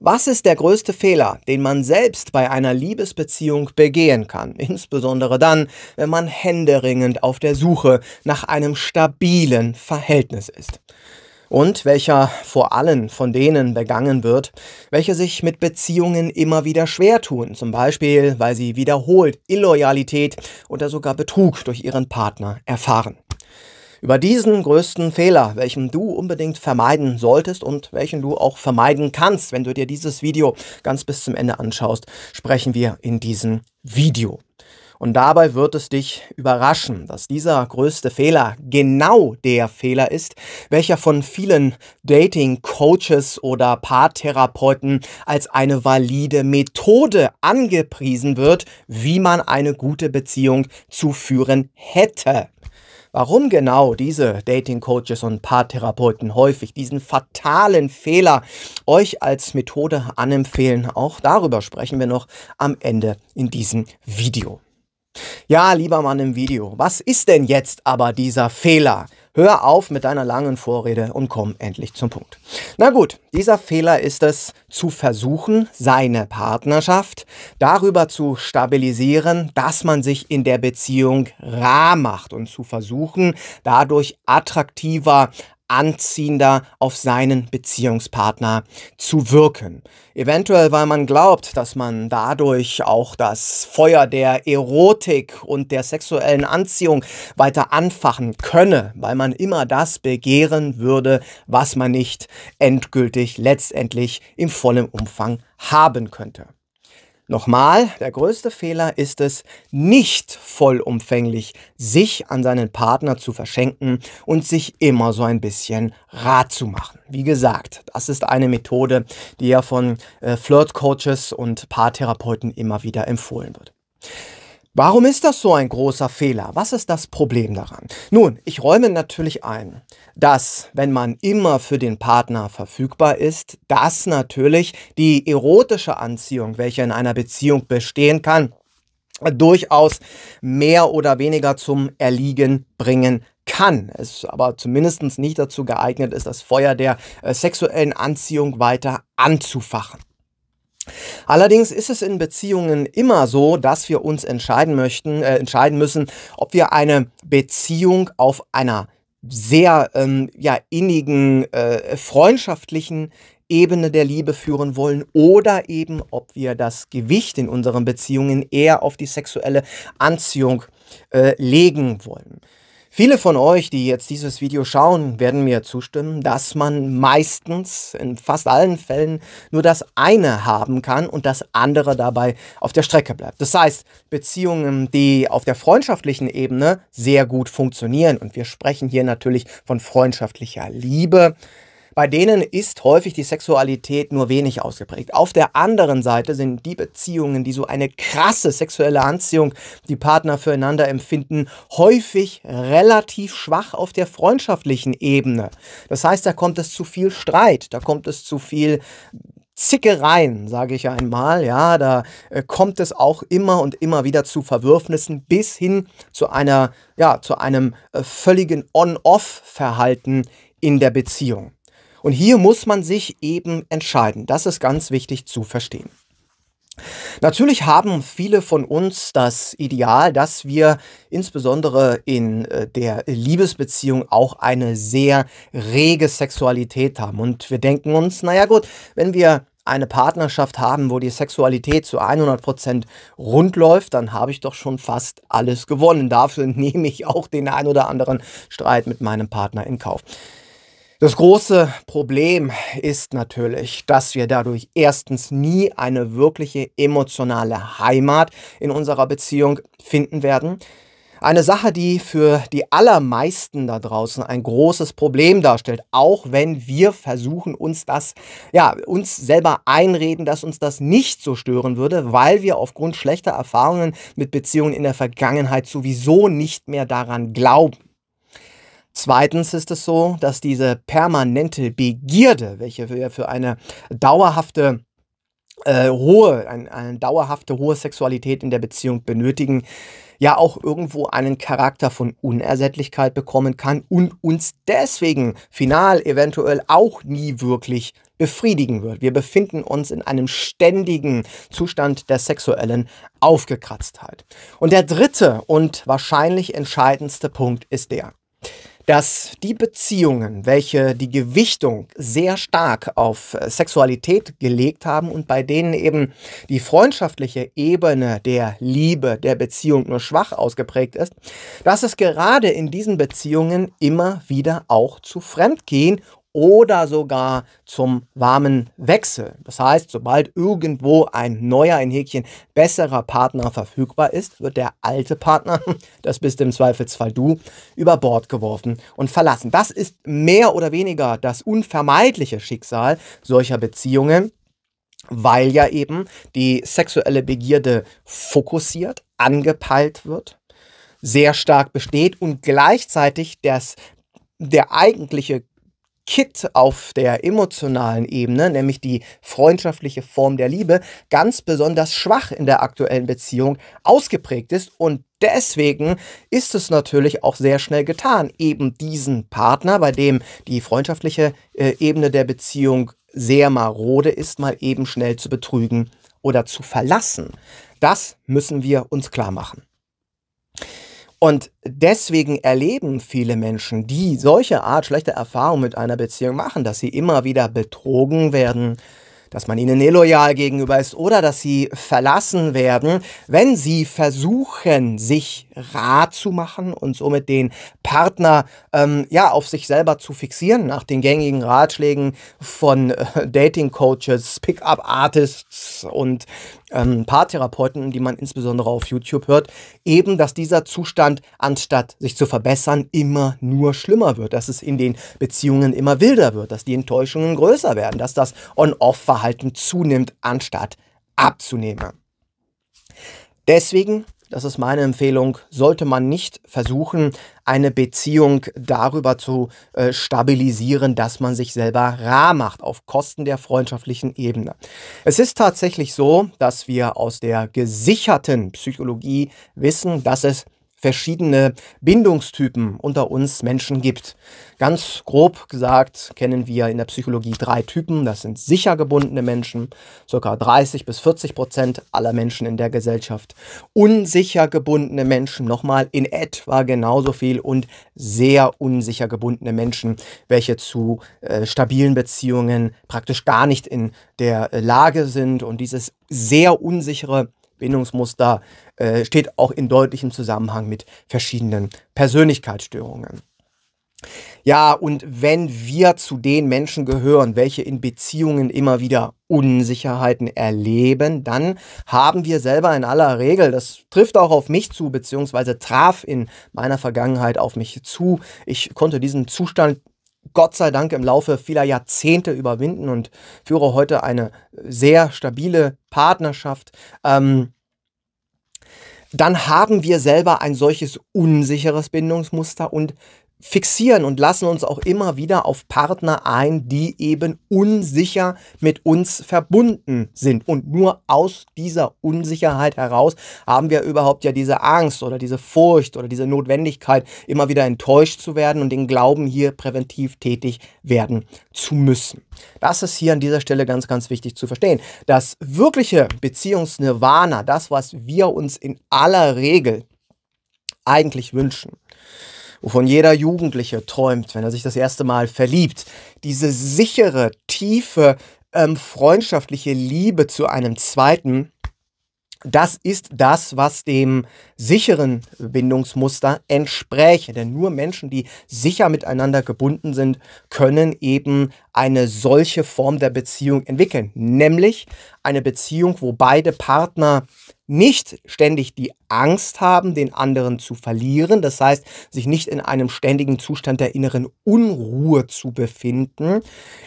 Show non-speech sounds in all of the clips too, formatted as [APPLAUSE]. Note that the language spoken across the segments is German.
Was ist der größte Fehler, den man selbst bei einer Liebesbeziehung begehen kann? Insbesondere dann, wenn man händeringend auf der Suche nach einem stabilen Verhältnis ist. Und welcher vor allem von denen begangen wird, welche sich mit Beziehungen immer wieder schwer tun, zum Beispiel weil sie wiederholt Illoyalität oder sogar Betrug durch ihren Partner erfahren über diesen größten Fehler, welchen du unbedingt vermeiden solltest und welchen du auch vermeiden kannst, wenn du dir dieses Video ganz bis zum Ende anschaust, sprechen wir in diesem Video. Und dabei wird es dich überraschen, dass dieser größte Fehler genau der Fehler ist, welcher von vielen Dating-Coaches oder Paartherapeuten als eine valide Methode angepriesen wird, wie man eine gute Beziehung zu führen hätte warum genau diese Dating-Coaches und Paartherapeuten häufig diesen fatalen Fehler euch als Methode anempfehlen. Auch darüber sprechen wir noch am Ende in diesem Video. Ja, lieber Mann im Video, was ist denn jetzt aber dieser Fehler? Hör auf mit deiner langen Vorrede und komm endlich zum Punkt. Na gut, dieser Fehler ist es, zu versuchen, seine Partnerschaft darüber zu stabilisieren, dass man sich in der Beziehung rar macht und zu versuchen, dadurch attraktiver anziehender auf seinen Beziehungspartner zu wirken. Eventuell, weil man glaubt, dass man dadurch auch das Feuer der Erotik und der sexuellen Anziehung weiter anfachen könne, weil man immer das begehren würde, was man nicht endgültig letztendlich im vollen Umfang haben könnte. Nochmal, der größte Fehler ist es, nicht vollumfänglich sich an seinen Partner zu verschenken und sich immer so ein bisschen rat zu machen. Wie gesagt, das ist eine Methode, die ja von äh, Flirt-Coaches und Paartherapeuten immer wieder empfohlen wird. Warum ist das so ein großer Fehler? Was ist das Problem daran? Nun, ich räume natürlich ein, dass, wenn man immer für den Partner verfügbar ist, dass natürlich die erotische Anziehung, welche in einer Beziehung bestehen kann, durchaus mehr oder weniger zum Erliegen bringen kann, es aber zumindest nicht dazu geeignet ist, das Feuer der äh, sexuellen Anziehung weiter anzufachen. Allerdings ist es in Beziehungen immer so, dass wir uns entscheiden möchten, äh, entscheiden müssen, ob wir eine Beziehung auf einer sehr ähm, ja, innigen, äh, freundschaftlichen Ebene der Liebe führen wollen oder eben, ob wir das Gewicht in unseren Beziehungen eher auf die sexuelle Anziehung äh, legen wollen. Viele von euch, die jetzt dieses Video schauen, werden mir zustimmen, dass man meistens in fast allen Fällen nur das eine haben kann und das andere dabei auf der Strecke bleibt. Das heißt, Beziehungen, die auf der freundschaftlichen Ebene sehr gut funktionieren, und wir sprechen hier natürlich von freundschaftlicher Liebe, bei denen ist häufig die Sexualität nur wenig ausgeprägt. Auf der anderen Seite sind die Beziehungen, die so eine krasse sexuelle Anziehung die Partner füreinander empfinden, häufig relativ schwach auf der freundschaftlichen Ebene. Das heißt, da kommt es zu viel Streit, da kommt es zu viel Zickereien, sage ich einmal, ja, da äh, kommt es auch immer und immer wieder zu Verwürfnissen bis hin zu einer, ja, zu einem äh, völligen On-Off-Verhalten in der Beziehung. Und hier muss man sich eben entscheiden. Das ist ganz wichtig zu verstehen. Natürlich haben viele von uns das Ideal, dass wir insbesondere in äh, der Liebesbeziehung auch eine sehr rege Sexualität haben. Und wir denken uns, naja gut, wenn wir eine Partnerschaft haben, wo die Sexualität zu 100% rund läuft, dann habe ich doch schon fast alles gewonnen. Dafür [LAUGHS] nehme ich auch den ein oder anderen Streit mit meinem Partner in Kauf. Das große Problem ist natürlich, dass wir dadurch erstens nie eine wirkliche emotionale Heimat in unserer Beziehung finden werden. Eine Sache, die für die allermeisten da draußen ein großes Problem darstellt, auch wenn wir versuchen, uns das, ja, uns selber einreden, dass uns das nicht so stören würde, weil wir aufgrund schlechter Erfahrungen mit Beziehungen in der Vergangenheit sowieso nicht mehr daran glauben. Zweitens ist es so, dass diese permanente Begierde, welche wir für eine dauerhafte äh, hohe, ein, eine dauerhafte hohe Sexualität in der Beziehung benötigen, ja auch irgendwo einen Charakter von Unersättlichkeit bekommen kann und uns deswegen final eventuell auch nie wirklich befriedigen wird. Wir befinden uns in einem ständigen Zustand der sexuellen Aufgekratztheit. Und der dritte und wahrscheinlich entscheidendste Punkt ist der, dass die Beziehungen, welche die Gewichtung sehr stark auf äh, Sexualität gelegt haben und bei denen eben die freundschaftliche Ebene der Liebe, der Beziehung nur schwach ausgeprägt ist, dass es gerade in diesen Beziehungen immer wieder auch zu Fremdgehen oder sogar zum warmen Wechsel. Das heißt, sobald irgendwo ein neuer, ein Häkchen, besserer Partner verfügbar ist, wird der alte Partner, [LAUGHS] das bist im Zweifelsfall du, über Bord geworfen und verlassen. Das ist mehr oder weniger das unvermeidliche Schicksal solcher Beziehungen, weil ja eben die sexuelle Begierde fokussiert, angepeilt wird sehr stark besteht und gleichzeitig das, der eigentliche Kit auf der emotionalen Ebene, nämlich die freundschaftliche Form der Liebe, ganz besonders schwach in der aktuellen Beziehung ausgeprägt ist und Deswegen ist es natürlich auch sehr schnell getan, eben diesen Partner, bei dem die freundschaftliche äh, Ebene der Beziehung sehr marode ist, mal eben schnell zu betrügen oder zu verlassen. Das müssen wir uns klar machen. Und deswegen erleben viele Menschen, die solche Art schlechter Erfahrungen mit einer Beziehung machen, dass sie immer wieder betrogen werden, dass man ihnen illoyal gegenüber ist oder dass sie verlassen werden, wenn sie versuchen, sich rar zu machen und somit den Partner ähm, ja auf sich selber zu fixieren, nach den gängigen Ratschlägen von äh, Dating-Coaches, Pickup-Artists und ähm, Paartherapeuten, die man insbesondere auf YouTube hört, eben, dass dieser Zustand, anstatt sich zu verbessern, immer nur schlimmer wird, dass es in den Beziehungen immer wilder wird, dass die Enttäuschungen größer werden, dass das On-Off-Verhalten zunimmt, anstatt abzunehmen. Deswegen das ist meine Empfehlung, sollte man nicht versuchen, eine Beziehung darüber zu äh, stabilisieren, dass man sich selber rar macht auf Kosten der freundschaftlichen Ebene. Es ist tatsächlich so, dass wir aus der gesicherten Psychologie wissen, dass es verschiedene Bindungstypen unter uns Menschen gibt. Ganz grob gesagt kennen wir in der Psychologie drei Typen. Das sind sicher gebundene Menschen, ca. 30 bis 40 Prozent aller Menschen in der Gesellschaft. Unsicher gebundene Menschen, nochmal in etwa genauso viel und sehr unsicher gebundene Menschen, welche zu äh, stabilen Beziehungen praktisch gar nicht in der äh, Lage sind und dieses sehr unsichere Bindungsmuster äh, steht auch in deutlichem Zusammenhang mit verschiedenen Persönlichkeitsstörungen. Ja, und wenn wir zu den Menschen gehören, welche in Beziehungen immer wieder Unsicherheiten erleben, dann haben wir selber in aller Regel, das trifft auch auf mich zu, beziehungsweise traf in meiner Vergangenheit auf mich zu, ich konnte diesen Zustand Gott sei Dank im Laufe vieler Jahrzehnte überwinden und führe heute eine sehr stabile Partnerschaft. Ähm, dann haben wir selber ein solches unsicheres Bindungsmuster und fixieren und lassen uns auch immer wieder auf Partner ein, die eben unsicher mit uns verbunden sind. Und nur aus dieser Unsicherheit heraus haben wir überhaupt ja diese Angst oder diese Furcht oder diese Notwendigkeit, immer wieder enttäuscht zu werden und den Glauben hier präventiv tätig werden zu müssen. Das ist hier an dieser Stelle ganz, ganz wichtig zu verstehen. Das wirkliche Beziehungsnirvana, das, was wir uns in aller Regel eigentlich wünschen, wovon jeder Jugendliche träumt, wenn er sich das erste Mal verliebt. Diese sichere, tiefe, ähm, freundschaftliche Liebe zu einem zweiten, das ist das, was dem sicheren Bindungsmuster entspräche. Denn nur Menschen, die sicher miteinander gebunden sind, können eben eine solche Form der Beziehung entwickeln. Nämlich eine Beziehung, wo beide Partner nicht ständig die Angst haben, den anderen zu verlieren, das heißt, sich nicht in einem ständigen Zustand der inneren Unruhe zu befinden,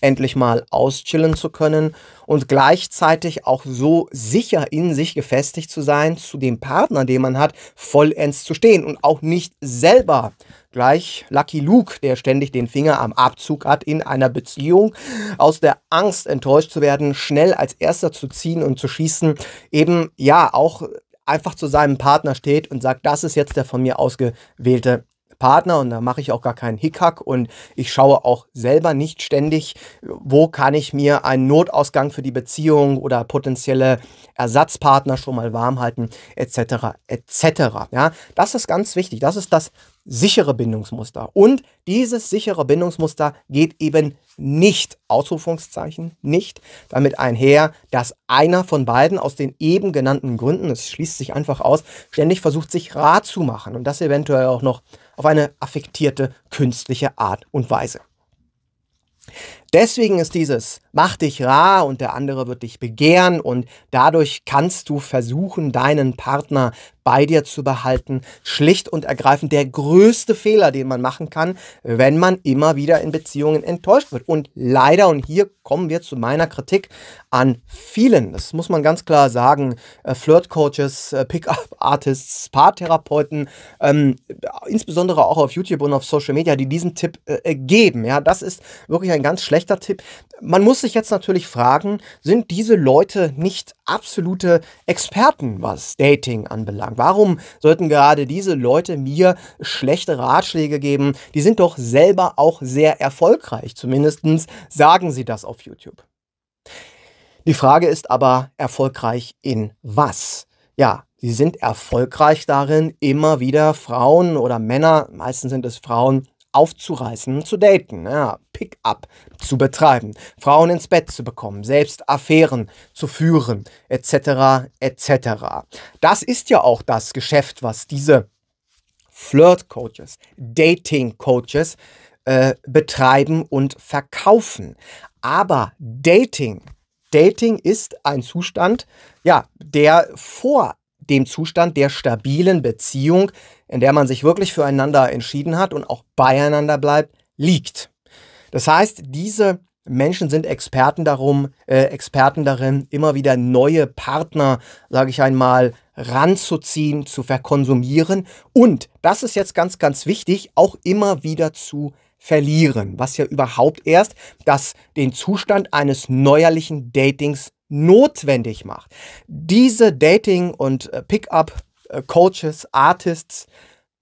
endlich mal auschillen zu können und gleichzeitig auch so sicher in sich gefestigt zu sein, zu dem Partner, den man hat, vollends zu stehen und auch nicht selber gleich Lucky Luke, der ständig den Finger am Abzug hat in einer Beziehung, aus der Angst enttäuscht zu werden, schnell als erster zu ziehen und zu schießen, eben ja auch einfach zu seinem Partner steht und sagt, das ist jetzt der von mir ausgewählte Partner und da mache ich auch gar keinen Hickhack und ich schaue auch selber nicht ständig, wo kann ich mir einen Notausgang für die Beziehung oder potenzielle Ersatzpartner schon mal warm halten, etc. etc. Ja, das ist ganz wichtig. Das ist das sichere Bindungsmuster. Und dieses sichere Bindungsmuster geht eben nicht, Ausrufungszeichen, nicht damit einher, dass einer von beiden aus den eben genannten Gründen, es schließt sich einfach aus, ständig versucht, sich rar zu machen und das eventuell auch noch auf eine affektierte, künstliche Art und Weise. Deswegen ist dieses Mach dich rar und der andere wird dich begehren und dadurch kannst du versuchen, deinen Partner bei dir zu behalten. Schlicht und ergreifend der größte Fehler, den man machen kann, wenn man immer wieder in Beziehungen enttäuscht wird. Und leider, und hier kommen wir zu meiner Kritik an vielen, das muss man ganz klar sagen, äh, Flirt-Coaches, äh, Pickup-Artists, Paartherapeuten, ähm, insbesondere auch auf YouTube und auf Social Media, die diesen Tipp äh, äh, geben. Ja, das ist wirklich ein ganz schlechter Tipp. Man muss sich jetzt natürlich fragen, sind diese Leute nicht absolute Experten, was Dating anbelangt? Warum sollten gerade diese Leute mir schlechte Ratschläge geben? Die sind doch selber auch sehr erfolgreich. Zumindest sagen sie das auf YouTube. Die Frage ist aber, erfolgreich in was? Ja, sie sind erfolgreich darin, immer wieder Frauen oder Männer, meistens sind es Frauen, aufzureißen, zu daten, ja, Pick-up zu betreiben, Frauen ins Bett zu bekommen, selbst Affären zu führen, etc., etc. Das ist ja auch das Geschäft, was diese Flirt-Coaches, Dating-Coaches äh, betreiben und verkaufen. Aber Dating Dating ist ein Zustand, ja, der vor dem Zustand der stabilen Beziehung, in der man sich wirklich füreinander entschieden hat und auch beieinander bleibt, liegt. Das heißt, diese Menschen sind Experten darum, äh, Experten darin, immer wieder neue Partner, sage ich einmal, ranzuziehen, zu verkonsumieren und, das ist jetzt ganz, ganz wichtig, auch immer wieder zu verlieren, was ja überhaupt erst das, den Zustand eines neuerlichen Datings notwendig macht. Diese Dating- und äh, Pickup-Coaches, äh, Artists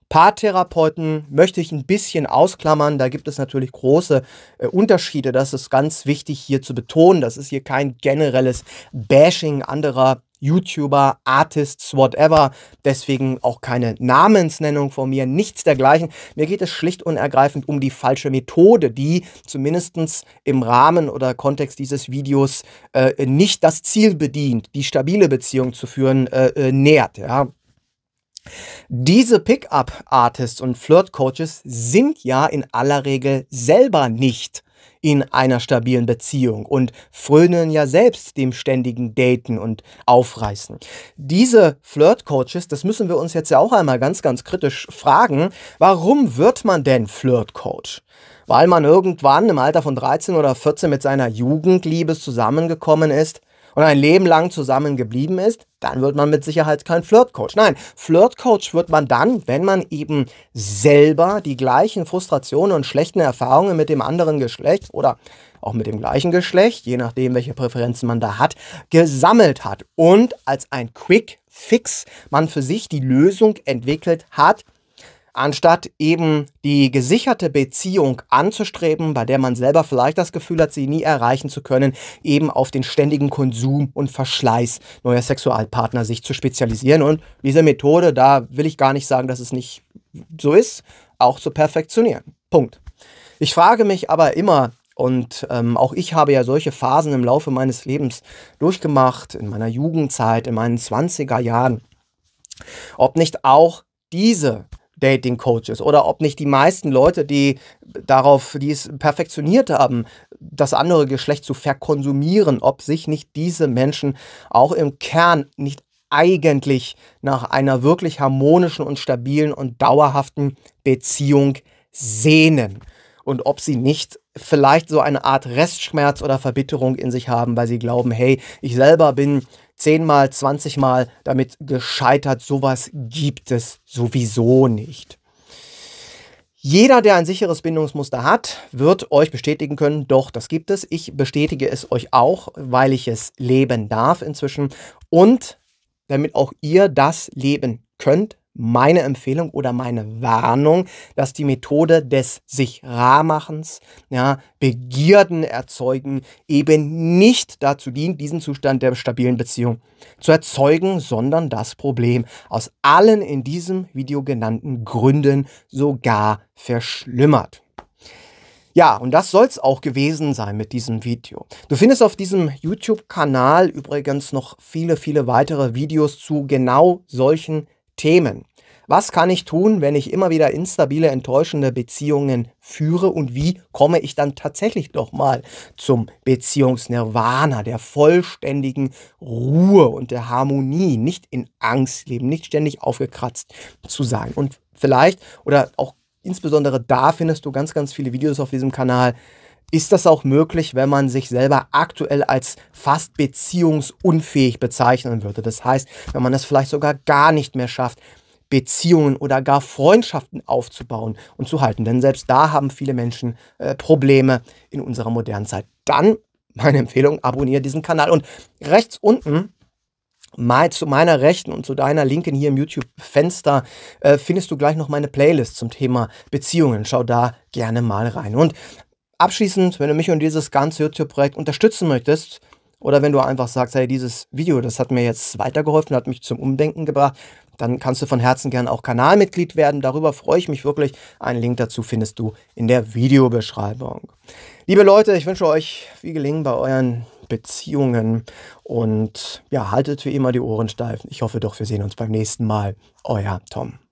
Paartherapeuten möchte ich ein bisschen ausklammern. Da gibt es natürlich große äh, Unterschiede. Das ist ganz wichtig hier zu betonen. Das ist hier kein generelles Bashing anderer YouTuber, Artists, whatever. Deswegen auch keine Namensnennung von mir, nichts dergleichen. Mir geht es schlicht und ergreifend um die falsche Methode, die zumindest im Rahmen oder Kontext dieses Videos äh, nicht das Ziel bedient, die stabile Beziehung zu führen, äh, äh nährt. Ja? Diese Pickup-Artists und Flirt-Coaches sind ja in aller Regel selber nicht in einer stabilen Beziehung und frönen ja selbst dem ständigen Daten und Aufreißen. Diese Flirt-Coaches, das müssen wir uns jetzt ja auch einmal ganz, ganz kritisch fragen, warum wird man denn Flirt-Coach? Weil man irgendwann im Alter von 13 oder 14 mit seiner Jugendliebe zusammengekommen ist? und ein Leben lang zusammen geblieben ist, dann wird man mit Sicherheit kein Flirtcoach. Nein, Flirtcoach wird man dann, wenn man eben selber die gleichen Frustrationen und schlechten Erfahrungen mit dem anderen Geschlecht oder auch mit dem gleichen Geschlecht, je nachdem, welche Präferenzen man da hat, gesammelt hat und als ein Quick Fix man für sich die Lösung entwickelt hat, anstatt eben die gesicherte Beziehung anzustreben, bei der man selber vielleicht das Gefühl hat, sie nie erreichen zu können, eben auf den ständigen Konsum und Verschleiß neuer Sexualpartner sich zu spezialisieren. Und diese Methode, da will ich gar nicht sagen, dass es nicht so ist, auch zu perfektionieren. Punkt. Ich frage mich aber immer, und ähm, auch ich habe ja solche Phasen im Laufe meines Lebens durchgemacht, in meiner Jugendzeit, in meinen 20er Jahren, ob nicht auch diese Dating Coaches oder ob nicht die meisten Leute, die darauf, die es perfektioniert haben, das andere Geschlecht zu verkonsumieren, ob sich nicht diese Menschen auch im Kern nicht eigentlich nach einer wirklich harmonischen und stabilen und dauerhaften Beziehung sehnen und ob sie nicht vielleicht so eine Art Restschmerz oder Verbitterung in sich haben, weil sie glauben, hey, ich selber bin zehnmal, zwanzigmal damit gescheitert. Sowas gibt es sowieso nicht. Jeder, der ein sicheres Bindungsmuster hat, wird euch bestätigen können, doch, das gibt es. Ich bestätige es euch auch, weil ich es leben darf inzwischen. Und damit auch ihr das leben könnt, meine Empfehlung oder meine Warnung, dass die Methode des sich Rahmachens, ja, Begierden erzeugen, eben nicht dazu dient, diesen Zustand der stabilen Beziehung zu erzeugen, sondern das Problem aus allen in diesem Video genannten Gründen sogar verschlimmert. Ja, und das soll es auch gewesen sein mit diesem Video. Du findest auf diesem YouTube-Kanal übrigens noch viele, viele weitere Videos zu genau solchen Themen. Was kann ich tun, wenn ich immer wieder instabile, enttäuschende Beziehungen führe und wie komme ich dann tatsächlich doch mal zum Beziehungsnirvana, der vollständigen Ruhe und der Harmonie, nicht in Angst leben, nicht ständig aufgekratzt zu sein. Und vielleicht oder auch insbesondere da findest du ganz, ganz viele Videos auf diesem Kanal, ist das auch möglich, wenn man sich selber aktuell als fast beziehungsunfähig bezeichnen würde? Das heißt, wenn man es vielleicht sogar gar nicht mehr schafft, Beziehungen oder gar Freundschaften aufzubauen und zu halten. Denn selbst da haben viele Menschen äh, Probleme in unserer modernen Zeit. Dann meine Empfehlung, abonniere diesen Kanal. Und rechts unten Mal zu meiner rechten und zu deiner linken hier im YouTube-Fenster äh, findest du gleich noch meine Playlist zum Thema Beziehungen. Schau da gerne mal rein. Und Abschließend, wenn du mich und dieses ganze YouTube-Projekt unterstützen möchtest, oder wenn du einfach sagst, hey, dieses Video, das hat mir jetzt weitergeholfen, hat mich zum Umdenken gebracht, dann kannst du von Herzen gerne auch Kanalmitglied werden. Darüber freue ich mich wirklich. Einen Link dazu findest du in der Videobeschreibung. Liebe Leute, ich wünsche euch viel Gelingen bei euren Beziehungen und ja, haltet wie immer die Ohren steif. Ich hoffe doch, wir sehen uns beim nächsten Mal. Euer Tom.